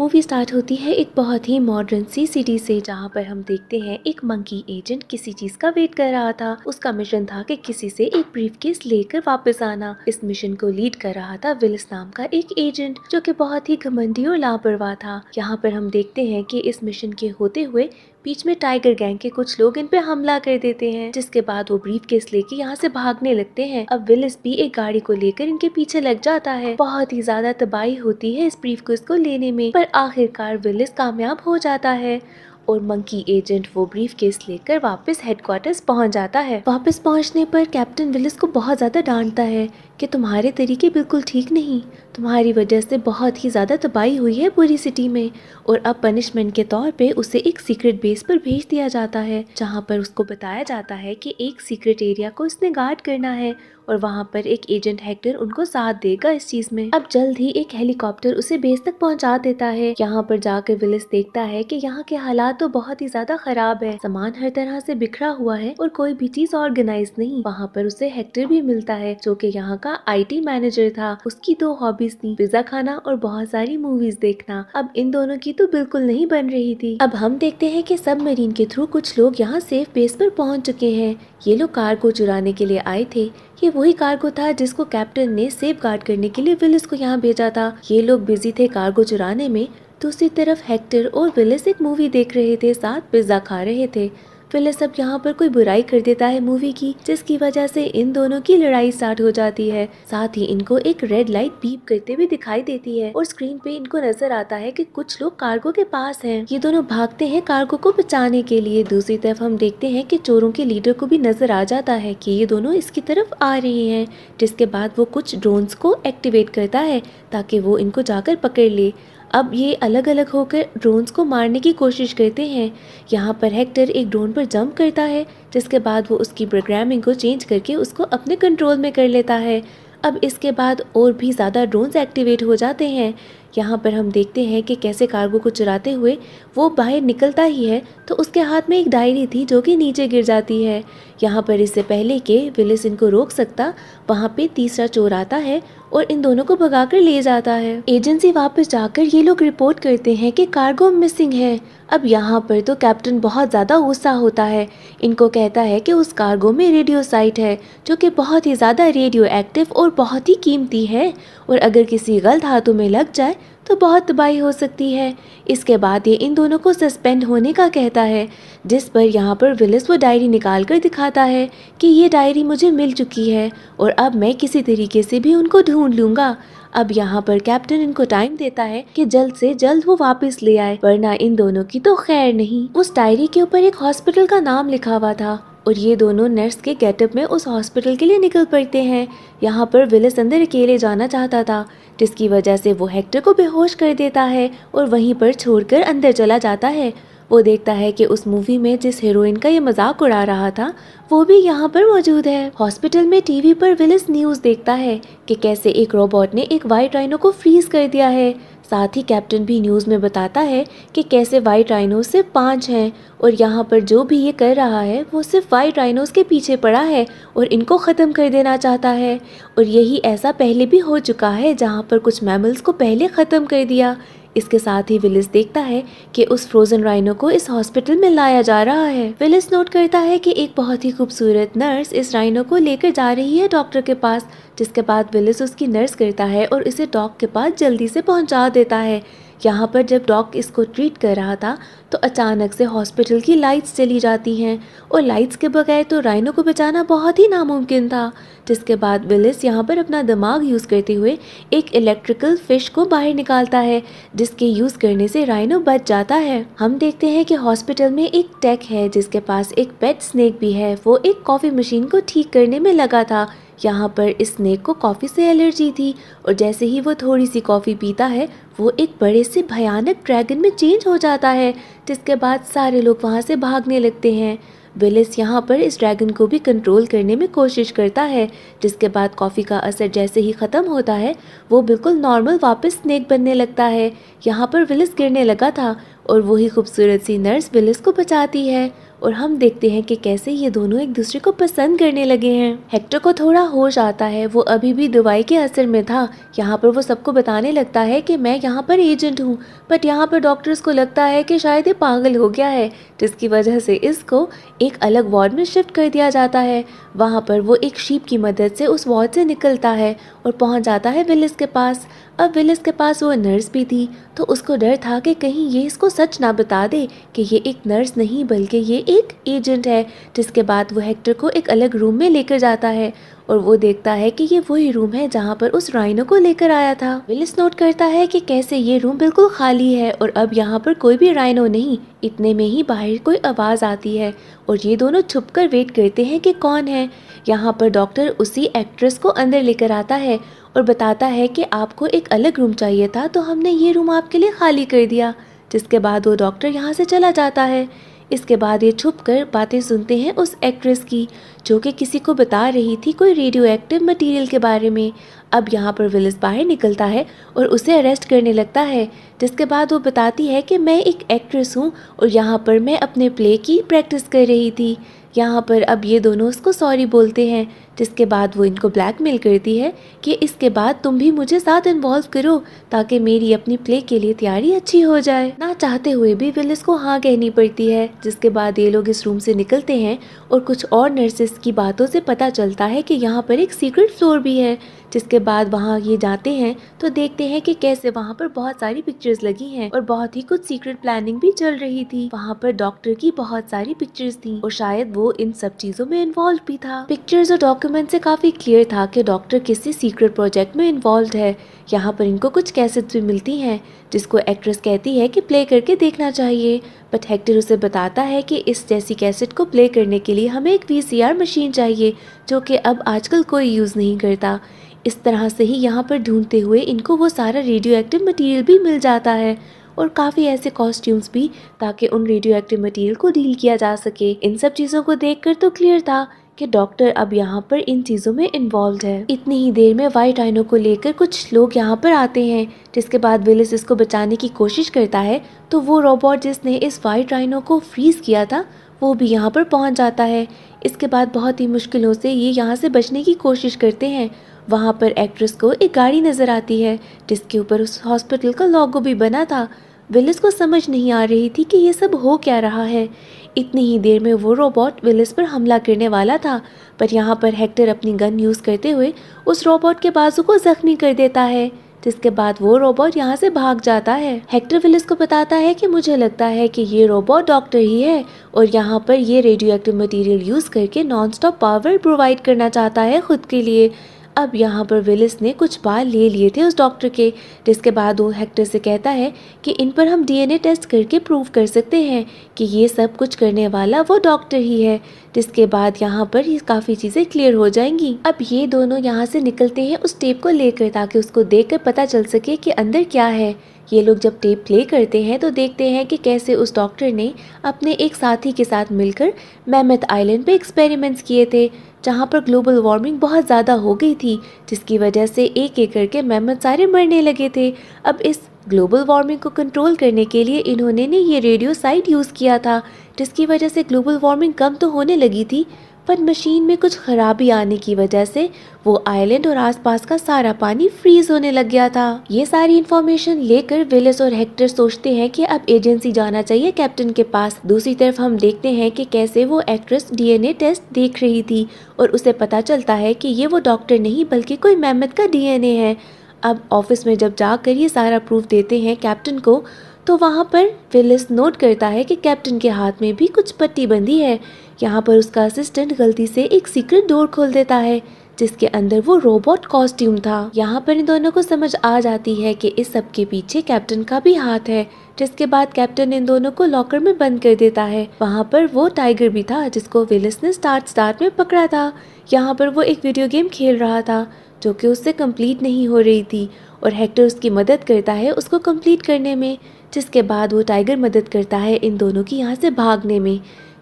Movie start होती है एक बहुत ही मॉडर्न सी सिटी से जहाँ पर हम देखते हैं एक मंकी एजेंट किसी चीज का वेट कर रहा था उसका मिशन था कि किसी से एक ब्रीफ केस लेकर वापस आना इस मिशन को लीड कर रहा था विलिस नाम का एक एजेंट जो कि बहुत ही घमंडी और लापरवाह था यहाँ पर हम देखते हैं कि इस मिशन के होते हुए बीच में टाइगर गैंग के कुछ लोग इन पे हमला कर देते हैं जिसके बाद वो ब्रीफ केस लेके यहाँ से भागने लगते हैं अब विलिस भी एक गाड़ी को लेकर इनके पीछे लग जाता है बहुत ही ज्यादा तबाही होती है इस ब्रीफ केस को लेने में पर आखिरकार विलिस कामयाब हो जाता है और मंकी एजेंट वो ब्रीफ केस लेकर वापस हेडक्वार्टर्स पहुंच जाता है वापस पहुंचने पर कैप्टन विलिस को बहुत ज़्यादा डांटता है कि तुम्हारे तरीके बिल्कुल ठीक नहीं तुम्हारी वजह से बहुत ही ज़्यादा तबाही हुई है पूरी सिटी में और अब पनिशमेंट के तौर पे उसे एक सीक्रेट बेस पर भेज दिया जाता है जहाँ पर उसको बताया जाता है कि एक सीक्रेट एरिया को उसने गार्ड करना है और वहाँ पर एक एजेंट हेक्टर उनको साथ देगा इस चीज़ में अब जल्द ही एक हेलीकॉप्टर उसे बेस तक पहुँचा देता है यहाँ पर जाकर विलिस देखता है की यहाँ के हालात तो बहुत ही ज़्यादा खराब है सामान हर तरह से बिखरा हुआ है और कोई भी चीज़ ऑर्गेनाइज नहीं वहाँ पर उसे हेक्टर भी मिलता है जो की यहाँ का आई मैनेजर था उसकी दो हॉबी हॉबीज थी पिज्जा खाना और बहुत सारी मूवीज देखना अब इन दोनों की तो बिल्कुल नहीं बन रही थी अब हम देखते हैं कि मरीन के थ्रू कुछ लोग यहाँ सेफ बेस पर पहुँच चुके हैं ये लोग कार को चुराने के लिए आए थे ये वही कार्गो था जिसको कैप्टन ने सेफ गार्ड करने के लिए विलिस को यहाँ भेजा था ये लोग बिजी थे कार्गो चुराने में दूसरी तरफ हेक्टर और विलिस एक मूवी देख रहे थे साथ पिज्जा खा रहे थे फिलहाल सब यहाँ पर कोई बुराई कर देता है मूवी की जिसकी वजह से इन दोनों की लड़ाई स्टार्ट हो जाती है साथ ही इनको एक रेड लाइट बीप करते हुए दिखाई देती है और स्क्रीन पे इनको नजर आता है कि कुछ लोग कार्गो के पास हैं। ये दोनों भागते हैं कार्गो को बचाने के लिए दूसरी तरफ हम देखते हैं कि चोरों के लीडर को भी नजर आ जाता है कि ये दोनों इसकी तरफ आ रहे हैं जिसके बाद वो कुछ ड्रोन्स को एक्टिवेट करता है ताकि वो इनको जाकर पकड़ ले अब ये अलग अलग होकर ड्रोन्स को मारने की कोशिश करते हैं यहाँ पर हेक्टर एक ड्रोन पर जंप करता है जिसके बाद वो उसकी प्रोग्रामिंग को चेंज करके उसको अपने कंट्रोल में कर लेता है अब इसके बाद और भी ज़्यादा ड्रोन्स एक्टिवेट हो जाते हैं यहाँ पर हम देखते हैं कि कैसे कार्गो को चुराते हुए वो बाहर निकलता ही है तो उसके हाथ में एक डायरी थी जो कि नीचे गिर जाती है यहाँ पर इससे पहले के विलिस इनको रोक सकता वहाँ पे तीसरा चोर आता है और इन दोनों को भगाकर ले जाता है एजेंसी वापस जाकर ये लोग रिपोर्ट करते हैं कि कार्गो मिसिंग है अब यहाँ पर तो कैप्टन बहुत ज़्यादा गुस्सा होता है इनको कहता है कि उस कार्गो में रेडियो साइट है जो कि बहुत ही ज़्यादा रेडियो एक्टिव और बहुत ही कीमती है और अगर किसी गलत हाथों में लग जाए तो बहुत तबाही हो सकती है इसके बाद ये इन दोनों को सस्पेंड होने का कहता है जिस पर यहाँ पर विलिस वो डायरी निकाल कर दिखाता है कि ये डायरी मुझे मिल चुकी है और अब मैं किसी तरीके से भी उनको ढूंढ लूँगा अब यहाँ पर कैप्टन इनको टाइम देता है कि जल्द से जल्द वो वापस ले आए वरना इन दोनों की तो खैर नहीं उस डायरी के ऊपर एक हॉस्पिटल का नाम लिखा हुआ था और ये दोनों नर्स के गेटअप में उस हॉस्पिटल के लिए निकल पड़ते हैं यहाँ पर विलस अंदर अकेले जाना चाहता था जिसकी वजह से वो हेक्टर को बेहोश कर देता है और वहीं पर छोड़कर अंदर चला जाता है वो देखता है कि उस मूवी में जिस हीरोइन का ये मजाक उड़ा रहा था वो भी यहाँ पर मौजूद है हॉस्पिटल में टीवी पर विलिस न्यूज़ देखता है कि कैसे एक रोबोट ने एक वाइट राइनो को फ्रीज कर दिया है साथ ही कैप्टन भी न्यूज़ में बताता है कि कैसे वाइट राइनोस सिर्फ पाँच हैं और यहाँ पर जो भी ये कर रहा है वो सिर्फ वाइट राइनोस के पीछे पड़ा है और इनको ख़त्म कर देना चाहता है और यही ऐसा पहले भी हो चुका है जहाँ पर कुछ मैमल्स को पहले ख़त्म कर दिया इसके साथ ही विलिस देखता है कि उस फ्रोजन राइनो को इस हॉस्पिटल में लाया जा रहा है विलिस नोट करता है कि एक बहुत ही खूबसूरत नर्स इस राइनो को लेकर जा रही है डॉक्टर के पास जिसके बाद विलिस उसकी नर्स करता है और इसे डॉग के पास जल्दी से पहुंचा देता है यहाँ पर जब डॉग इसको ट्रीट कर रहा था तो अचानक से हॉस्पिटल की लाइट्स चली जाती हैं और लाइट्स के बगैर तो राइनो को बचाना बहुत ही नामुमकिन था जिसके बाद विलिस यहाँ पर अपना दिमाग यूज़ करते हुए एक इलेक्ट्रिकल फिश को बाहर निकालता है जिसके यूज़ करने से राइनो बच जाता है हम देखते हैं कि हॉस्पिटल में एक टेक है जिसके पास एक पेट स्नेक भी है वो एक कॉफ़ी मशीन को ठीक करने में लगा था यहाँ पर इस स्नेक को कॉफ़ी से एलर्जी थी और जैसे ही वो थोड़ी सी कॉफ़ी पीता है वो एक बड़े से भयानक ड्रैगन में चेंज हो जाता है जिसके बाद सारे लोग वहाँ से भागने लगते हैं विलिस यहाँ पर इस ड्रैगन को भी कंट्रोल करने में कोशिश करता है जिसके बाद कॉफ़ी का असर जैसे ही ख़त्म होता है वो बिल्कुल नॉर्मल वापस स्नेक बनने लगता है यहाँ पर विलिस गिरने लगा था और वही खूबसूरत सी नर्स विलिस को बचाती है और हम देखते हैं कि कैसे ये दोनों एक दूसरे को पसंद करने लगे हैं हेक्टर को थोड़ा होश आता है वो अभी भी दवाई के असर में था यहाँ पर वो सबको बताने लगता है कि मैं यहाँ पर एजेंट हूँ बट यहाँ पर डॉक्टर्स को लगता है कि शायद ये पागल हो गया है जिसकी वजह से इसको एक अलग वार्ड में शिफ्ट कर दिया जाता है वहाँ पर वो एक शीप की मदद से उस वार्ड से निकलता है और पहुँच जाता है विलिस के पास अब विलिस के पास वो नर्स भी थी तो उसको डर था कि कहीं ये इसको सच ना बता दे कि ये एक नर्स नहीं बल्कि ये एक एजेंट है जिसके बाद वो हेक्टर को एक अलग रूम में लेकर जाता है और वो देखता है कि ये वही रूम है जहाँ पर उस राइनो को लेकर आया था विलिस नोट करता है कि कैसे ये रूम बिल्कुल खाली है और अब यहाँ पर कोई भी राइनो नहीं इतने में ही बाहर कोई आवाज़ आती है और ये दोनों छुप कर वेट करते हैं कि कौन है यहाँ पर डॉक्टर उसी एक्ट्रेस को अंदर लेकर आता है और बताता है कि आपको एक अलग रूम चाहिए था तो हमने ये रूम आपके लिए खाली कर दिया जिसके बाद वो डॉक्टर यहाँ से चला जाता है इसके बाद ये छुप कर बातें सुनते हैं उस एक्ट्रेस की जो कि किसी को बता रही थी कोई रेडियो एक्टिव मटीरियल के बारे में अब यहाँ पर विलिस बाहर निकलता है और उसे अरेस्ट करने लगता है जिसके बाद वो बताती है कि मैं एक एक्ट्रेस हूँ और यहाँ पर मैं अपने प्ले की प्रैक्टिस कर रही थी यहाँ पर अब ये दोनों उसको सॉरी बोलते हैं जिसके बाद वो इनको ब्लैकमेल करती है कि इसके बाद तुम भी मुझे साथ इन्वॉल्व करो ताकि मेरी अपनी प्ले के लिए तैयारी अच्छी हो जाए ना चाहते हुए भी विलिस को हाँ कहनी पड़ती है जिसके बाद ये लोग इस रूम से निकलते हैं और कुछ और नर्सेस की बातों से पता चलता है कि यहाँ पर एक सीक्रेट फ्लोर भी है जिसके बाद वहाँ ये जाते हैं तो देखते हैं कि कैसे वहाँ पर बहुत सारी पिक्चर्स लगी हैं और बहुत ही कुछ सीक्रेट प्लानिंग भी चल रही थी वहाँ पर डॉक्टर की बहुत सारी पिक्चर्स थी और शायद वो इन सब चीजों में इन्वॉल्व भी था पिक्चर्स और डॉक्टर डॉक्यूमेंट से काफ़ी क्लियर था कि डॉक्टर किसी सीक्रेट प्रोजेक्ट में इन्वॉल्व है यहाँ पर इनको कुछ कैसेट्स भी मिलती हैं जिसको एक्ट्रेस कहती है कि प्ले करके देखना चाहिए बट हेक्टर उसे बताता है कि इस जैसी कैसेट को प्ले करने के लिए हमें एक वी मशीन चाहिए जो कि अब आजकल कोई यूज़ नहीं करता इस तरह से ही यहाँ पर ढूंढते हुए इनको वो सारा रेडियो एक्टिव मटीरियल भी मिल जाता है और काफ़ी ऐसे कॉस्ट्यूम्स भी ताकि उन रेडियो एक्टिव मटीरियल को डील किया जा सके इन सब चीज़ों को देखकर तो क्लियर था के डॉक्टर अब यहाँ पर इन चीज़ों में इन्वॉल्व है इतनी ही देर में वाइट आइनो को लेकर कुछ लोग यहाँ पर आते हैं जिसके बाद विलिस इसको बचाने की कोशिश करता है तो वो रोबोट जिसने इस वाइट आइनो को फ्रीज किया था वो भी यहाँ पर पहुँच जाता है इसके बाद बहुत ही मुश्किलों से ये यहाँ से बचने की कोशिश करते हैं वहाँ पर एक्ट्रेस को एक गाड़ी नज़र आती है जिसके ऊपर उस हॉस्पिटल का लॉगो भी बना था विलिस को समझ नहीं आ रही थी कि ये सब हो क्या रहा है इतनी ही देर में वो रोबोट विलिस पर हमला करने वाला था पर यहाँ पर हेक्टर अपनी गन यूज़ करते हुए उस रोबोट के बाजू को जख्मी कर देता है जिसके बाद वो रोबोट यहाँ से भाग जाता है हेक्टर विलिस को बताता है कि मुझे लगता है कि ये रोबोट डॉक्टर ही है और यहाँ पर ये रेडियो एक्टिव मटीरियल यूज़ करके नॉन स्टॉप पावर प्रोवाइड करना चाहता है खुद के लिए अब यहाँ पर विलिस ने कुछ बाल ले लिए थे उस डॉक्टर के जिसके बाद वो हेक्टर से कहता है कि इन पर हम डीएनए टेस्ट करके प्रूव कर सकते हैं कि ये सब कुछ करने वाला वो डॉक्टर ही है जिसके बाद यहाँ पर ये काफ़ी चीज़ें क्लियर हो जाएंगी अब ये दोनों यहाँ से निकलते हैं उस टेप को लेकर ताकि उसको देख पता चल सके कि अंदर क्या है ये लोग जब टेप प्ले करते हैं तो देखते हैं कि कैसे उस डॉक्टर ने अपने एक साथी के साथ मिलकर मैमथ आइलैंड पे एक्सपेरिमेंट्स किए थे जहाँ पर ग्लोबल वार्मिंग बहुत ज़्यादा हो गई थी जिसकी वजह से एक एक करके मेहमत सारे मरने लगे थे अब इस ग्लोबल वार्मिंग को कंट्रोल करने के लिए इन्होंने ने ये रेडियो साइट यूज़ किया था जिसकी वजह से ग्लोबल वार्मिंग कम तो होने लगी थी पर मशीन में कुछ खराबी आने की वजह से वो आइलैंड और आसपास का सारा पानी फ्रीज होने लग गया था ये सारी इन्फॉर्मेशन लेकर विलिस और हेक्टर सोचते हैं कि अब एजेंसी जाना चाहिए कैप्टन के पास दूसरी तरफ हम देखते हैं कि कैसे वो एक्ट्रेस डीएनए टेस्ट देख रही थी और उसे पता चलता है कि ये वो डॉक्टर नहीं बल्कि कोई मेहमत का डी है अब ऑफिस में जब जाकर ये सारा प्रूफ देते हैं कैप्टन को तो वहाँ पर विलिस नोट करता है कि कैप्टन के हाथ में भी कुछ पट्टी बंदी है यहाँ पर उसका असिस्टेंट गलती से एक सीक्रेट डोर खोल देता है जिसके अंदर वो रोबोट कॉस्ट्यूम था यहाँ पर इन दोनों को समझ आ जाती है कि इस सब के पीछे कैप्टन का भी हाथ है जिसके बाद कैप्टन इन दोनों को लॉकर में बंद कर देता है वहाँ पर वो टाइगर भी था जिसको विलिस ने स्टार्ट स्टार्ट में पकड़ा था यहाँ पर वो एक वीडियो गेम खेल रहा था जो कि उससे कम्प्लीट नहीं हो रही थी और हेक्टर उसकी मदद करता है उसको कम्प्लीट करने में जिसके बाद वो टाइगर मदद करता है इन दोनों की यहाँ से भागने में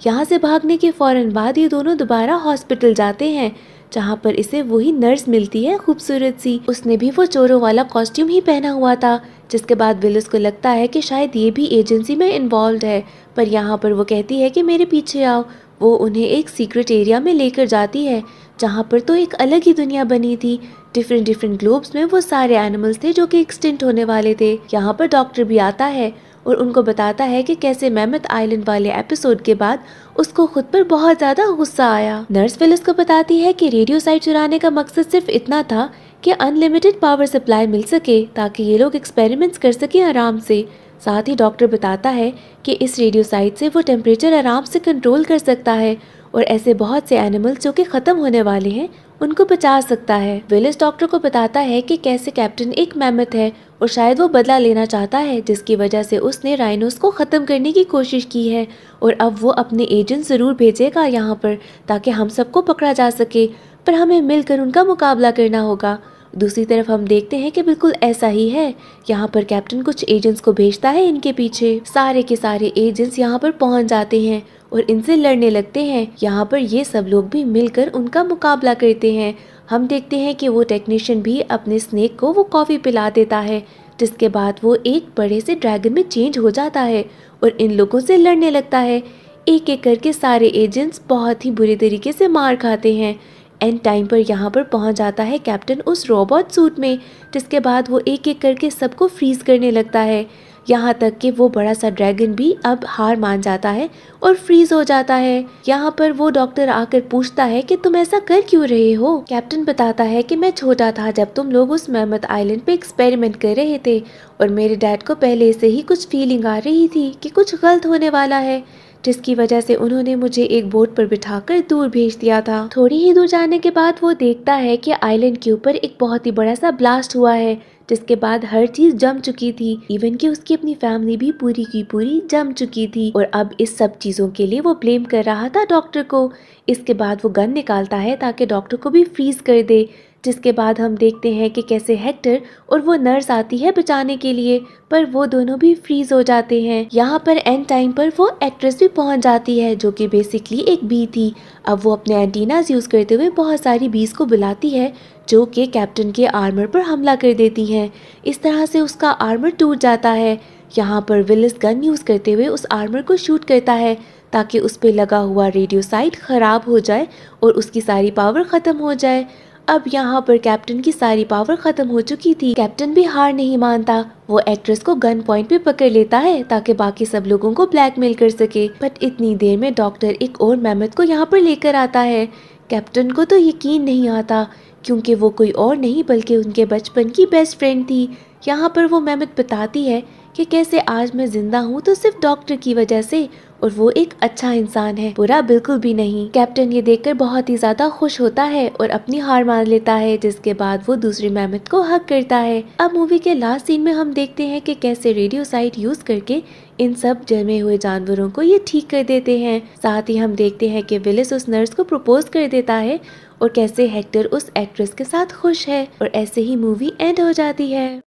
यहाँ से भागने के फ़ौरन बाद ये दोनों दोबारा हॉस्पिटल जाते हैं जहाँ पर इसे वही नर्स मिलती है खूबसूरत सी उसने भी वो चोरों वाला कॉस्ट्यूम ही पहना हुआ था जिसके बाद विलिस को लगता है कि शायद ये भी एजेंसी में इन्वॉल्व है पर यहाँ पर वो कहती है कि मेरे पीछे आओ वो उन्हें एक सीक्रेट एरिया में लेकर जाती है जहाँ पर तो एक अलग ही दुनिया बनी थी डिफरेंट डिफरेंट ग्लोब्स में वो सारे एनिमल्स थे जो कि एक्सटिंट होने वाले थे यहाँ पर डॉक्टर भी आता है और उनको बताता है कि कैसे मेमत आइलैंड वाले एपिसोड के बाद उसको खुद पर बहुत ज़्यादा गुस्सा आया नर्स फिलिस को बताती है कि रेडियो साइट चुराने का मकसद सिर्फ इतना था कि अनलिमिटेड पावर सप्लाई मिल सके ताकि ये लोग एक्सपेरिमेंट्स कर सके आराम से साथ ही डॉक्टर बताता है कि इस रेडियो साइट से वो टेम्परेचर आराम से कंट्रोल कर सकता है और ऐसे बहुत से एनिमल्स जो कि ख़त्म होने वाले हैं उनको बचा सकता है विलिस डॉक्टर को बताता है कि कैसे कैप्टन एक मेहमत है और शायद वो बदला लेना चाहता है जिसकी वजह से उसने राइनोस को ख़त्म करने की कोशिश की है और अब वो अपने एजेंट ज़रूर भेजेगा यहाँ पर ताकि हम सबको पकड़ा जा सके पर हमें मिलकर उनका मुकाबला करना होगा दूसरी तरफ हम देखते हैं कि बिल्कुल ऐसा ही है यहाँ पर कैप्टन कुछ एजेंट्स को भेजता है इनके पीछे सारे के सारे एजेंट्स यहाँ पर पहुँच जाते हैं और इनसे लड़ने लगते हैं यहाँ पर ये सब लोग भी मिलकर उनका मुकाबला करते हैं हम देखते हैं कि वो टेक्नीशियन भी अपने स्नेक को वो कॉफ़ी पिला देता है जिसके बाद वो एक बड़े से ड्रैगन में चेंज हो जाता है और इन लोगों से लड़ने लगता है एक एक करके सारे एजेंट्स बहुत ही बुरे तरीके से मार खाते हैं एंड टाइम पर यहाँ पर पहुँच जाता है कैप्टन उस रोबोट सूट में जिसके बाद वो एक एक करके सबको फ्रीज करने लगता है यहाँ तक कि वो बड़ा सा ड्रैगन भी अब हार मान जाता है और फ्रीज हो जाता है यहाँ पर वो डॉक्टर आकर पूछता है कि तुम ऐसा कर क्यों रहे हो कैप्टन बताता है कि मैं छोटा था जब तुम लोग उस मेहमत आइलैंड पे एक्सपेरिमेंट कर रहे थे और मेरे डैड को पहले से ही कुछ फीलिंग आ रही थी कि कुछ गलत होने वाला है जिसकी वजह से उन्होंने मुझे एक बोट पर बिठाकर दूर भेज दिया था थोड़ी ही दूर जाने के बाद वो देखता है कि आइलैंड के ऊपर एक बहुत ही बड़ा सा ब्लास्ट हुआ है जिसके बाद हर चीज जम चुकी थी इवन कि उसकी अपनी फैमिली भी पूरी की पूरी जम चुकी थी और अब इस सब चीजों के लिए वो ब्लेम कर रहा था डॉक्टर को इसके बाद वो गन निकालता है ताकि डॉक्टर को भी फ्रीज कर दे जिसके बाद हम देखते हैं कि कैसे हेक्टर और वो नर्स आती है बचाने के लिए पर वो दोनों भी फ्रीज हो जाते हैं यहाँ पर एंड टाइम पर वो एक्ट्रेस भी पहुँच जाती है जो कि बेसिकली एक बी थी अब वो अपने एंटीनाज यूज़ करते हुए बहुत सारी बीज को बुलाती है जो कि कैप्टन के आर्मर पर हमला कर देती हैं इस तरह से उसका आर्मर टूट जाता है यहाँ पर विलिस गन यूज़ करते हुए उस आर्मर को शूट करता है ताकि उस पर लगा हुआ रेडियो साइट ख़राब हो जाए और उसकी सारी पावर ख़त्म हो जाए अब यहाँ पर कैप्टन की सारी पावर खत्म हो चुकी थी कैप्टन भी हार नहीं मानता वो एक्ट्रेस को गन पॉइंट पे पकड़ लेता है ताकि बाकी सब लोगों को ब्लैकमेल कर सके बट इतनी देर में डॉक्टर एक और मेहमत को यहाँ पर लेकर आता है कैप्टन को तो यकीन नहीं आता क्योंकि वो कोई और नहीं बल्कि उनके बचपन की बेस्ट फ्रेंड थी यहाँ पर वो मेहमत बताती है कि कैसे आज मैं जिंदा हूँ तो सिर्फ डॉक्टर की वजह से और वो एक अच्छा इंसान है बुरा बिल्कुल भी नहीं कैप्टन ये देखकर बहुत ही ज्यादा खुश होता है और अपनी हार मान लेता है जिसके बाद वो दूसरी मेहमत को हक करता है अब मूवी के लास्ट सीन में हम देखते हैं कि कैसे रेडियो साइट यूज करके इन सब जमे हुए जानवरों को ये ठीक कर देते हैं साथ ही हम देखते हैं कि विलिस उस नर्स को प्रपोज कर देता है और कैसे हेक्टर उस एक्ट्रेस के साथ खुश है और ऐसे ही मूवी एंड हो जाती है